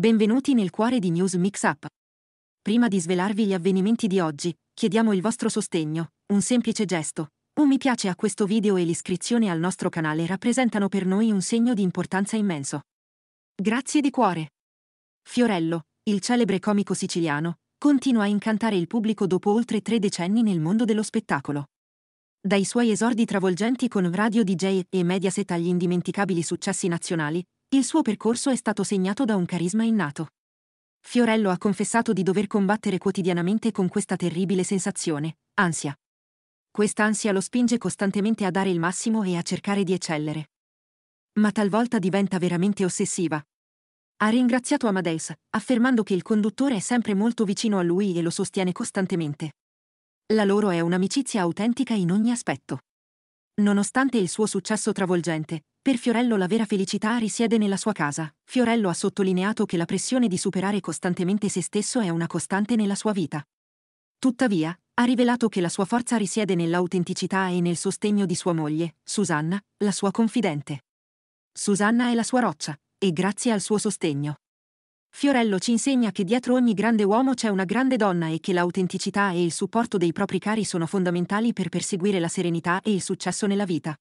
Benvenuti nel cuore di News Mix Up. Prima di svelarvi gli avvenimenti di oggi, chiediamo il vostro sostegno, un semplice gesto. Un mi piace a questo video e l'iscrizione al nostro canale rappresentano per noi un segno di importanza immenso. Grazie di cuore. Fiorello, il celebre comico siciliano, continua a incantare il pubblico dopo oltre tre decenni nel mondo dello spettacolo. Dai suoi esordi travolgenti con radio DJ e Mediaset agli indimenticabili successi nazionali, il suo percorso è stato segnato da un carisma innato. Fiorello ha confessato di dover combattere quotidianamente con questa terribile sensazione, ansia. Quest'ansia lo spinge costantemente a dare il massimo e a cercare di eccellere. Ma talvolta diventa veramente ossessiva. Ha ringraziato Amadeus, affermando che il conduttore è sempre molto vicino a lui e lo sostiene costantemente. La loro è un'amicizia autentica in ogni aspetto. Nonostante il suo successo travolgente, per Fiorello la vera felicità risiede nella sua casa. Fiorello ha sottolineato che la pressione di superare costantemente se stesso è una costante nella sua vita. Tuttavia, ha rivelato che la sua forza risiede nell'autenticità e nel sostegno di sua moglie, Susanna, la sua confidente. Susanna è la sua roccia, e grazie al suo sostegno, Fiorello ci insegna che dietro ogni grande uomo c'è una grande donna e che l'autenticità e il supporto dei propri cari sono fondamentali per perseguire la serenità e il successo nella vita.